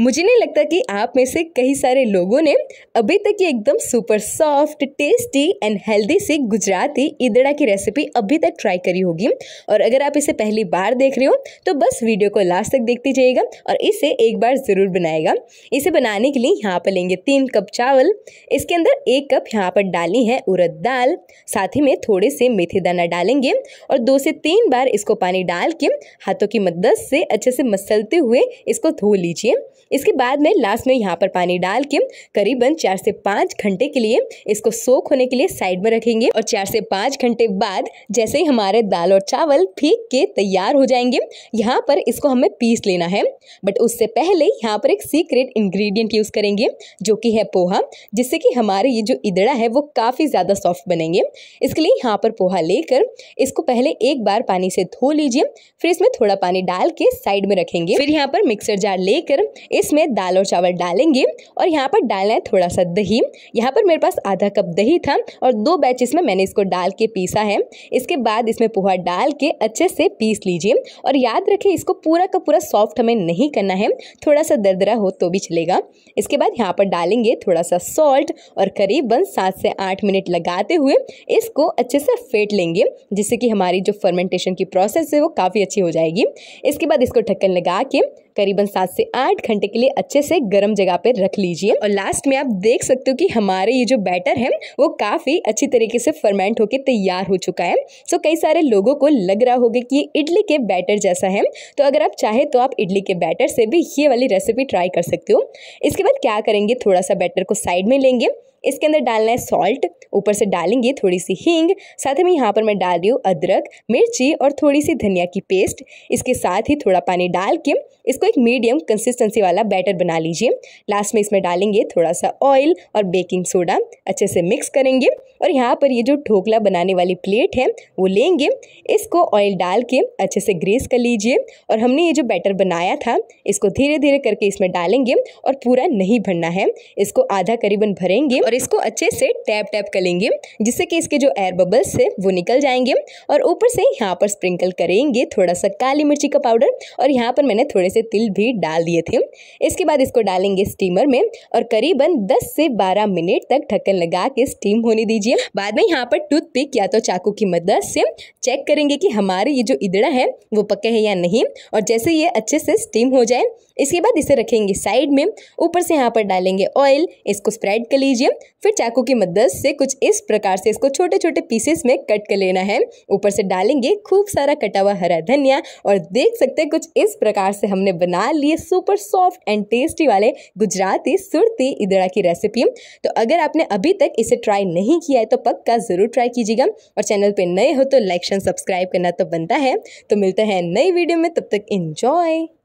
मुझे नहीं लगता कि आप में से कई सारे लोगों ने अभी तक ये एकदम super soft tasty and healthy सी गुजराती इदड़ा की रेसिपी अभी तक ट्राई करी होगी और अगर आप इसे पहली बार देख रहे हो तो बस वीडियो को लास्ट तक देखते जाइएगा और इसे एक बार ज़रूर बनाएगा इसे बनाने के लिए यहाँ पर लेंगे तीन कप चावल इसके अंदर एक कप यहाँ पर डाली है उड़द दाल साथ ही में थोड़े से मेथी दाना डालेंगे और दो से तीन बार इसको पानी डाल के हाथों की मदद से अच्छे से मसलते हुए इसको धो लीजिए इसके बाद में लास्ट में यहाँ पर पानी डाल के करीबन चार से पाँच घंटे के लिए इसको सोख होने के लिए साइड में रखेंगे और चार से पाँच घंटे बाद जैसे ही हमारे दाल और चावल फीक के तैयार हो जाएंगे यहाँ पर इसको हमें पीस लेना है बट उससे पहले यहाँ पर एक सीक्रेट इन्ग्रीडियंट यूज़ करेंगे जो कि है पोहा जिससे कि हमारे ये जो इदड़ा है वो काफ़ी ज़्यादा सॉफ्ट बनेंगे इसके लिए यहाँ पर पोहा लेकर इसको पहले एक बार पानी से धो लीजिए फिर इसमें थोड़ा पानी डाल के साइड में रखेंगे फिर यहाँ पर मिक्सर जार लेकर इसमें दाल और चावल डालेंगे और यहाँ पर डालना है थोड़ा सा दही यहाँ पर मेरे पास आधा कप दही था और दो बैच इसमें मैंने इसको डाल के पीसा है इसके बाद इसमें पोहा डाल के अच्छे से पीस लीजिए और याद रखें इसको पूरा का पूरा सॉफ्ट हमें नहीं करना है थोड़ा सा दरदरा हो तो भी चलेगा इसके बाद यहाँ पर डालेंगे थोड़ा सा सॉल्ट और करीबन सात से आठ मिनट लगाते हुए इसको अच्छे से फेंट लेंगे जिससे कि हमारी जो फर्मेंटेशन की प्रोसेस है वो काफ़ी अच्छी हो जाएगी इसके बाद इसको ढक्कन लगा के करीबन सात से आठ घंटे के लिए अच्छे से गर्म जगह पर रख लीजिए और लास्ट में आप देख सकते हो कि हमारे ये जो बैटर है वो काफ़ी अच्छी तरीके से फर्मेंट होकर तैयार हो चुका है सो कई सारे लोगों को लग रहा होगा कि ये इडली के बैटर जैसा है तो अगर आप चाहे तो आप इडली के बैटर से भी ये वाली रेसिपी ट्राई कर सकते हो इसके बाद क्या करेंगे थोड़ा सा बैटर को साइड में लेंगे इसके अंदर डालना है सॉल्ट ऊपर से डालेंगे थोड़ी सी हींग साथ में यहाँ पर मैं डाल रही हूँ अदरक मिर्ची और थोड़ी सी धनिया की पेस्ट इसके साथ ही थोड़ा पानी डाल के इसको एक मीडियम कंसिस्टेंसी वाला बैटर बना लीजिए लास्ट में इसमें डालेंगे थोड़ा सा ऑयल और बेकिंग सोडा अच्छे से मिक्स करेंगे और यहाँ पर ये जो ढोकला बनाने वाली प्लेट है वो लेंगे इसको ऑयल डाल के अच्छे से ग्रेस कर लीजिए और हमने ये जो बैटर बनाया था इसको धीरे धीरे करके इसमें डालेंगे और पूरा नहीं भरना है इसको आधा करीबन भरेंगे और इसको अच्छे से टैप टैप करेंगे जिससे कि इसके जो एयर बबल्स है वो निकल जाएंगे और ऊपर से यहाँ पर स्प्रिंकल करेंगे थोड़ा सा काली मिर्ची का पाउडर और यहाँ पर मैंने थोड़े से तिल भी डाल दिए थे इसके बाद इसको डालेंगे स्टीमर में और करीबन 10 से 12 मिनट तक ढक्कन लगा के स्टीम होने दीजिए बाद में यहाँ पर टूथपिक या तो चाकू की मदद से चेक करेंगे कि हमारे ये जो इदड़ा है वो पके है या नहीं और जैसे ये अच्छे से स्टीम हो जाए इसके बाद इसे रखेंगे साइड में ऊपर से यहाँ पर डालेंगे ऑयल इसको स्प्रेड कर लीजिए फिर चाकू की मदद से कुछ इस प्रकार से इसको छोटे छोटे पीसेस में कट कर लेना है ऊपर से डालेंगे खूब सारा कटा हुआ हरा धनिया और देख सकते हैं कुछ इस प्रकार से हमने बना लिए सुपर सॉफ्ट एंड टेस्टी वाले गुजराती सुरती इदड़ा की रेसिपी तो अगर आपने अभी तक इसे ट्राई नहीं किया है तो पक्का ज़रूर ट्राई कीजिएगा और चैनल पर नए हो तो लाइक एंड सब्सक्राइब करना तो बनता है तो मिलते हैं नई वीडियो में तब तक इन्जॉय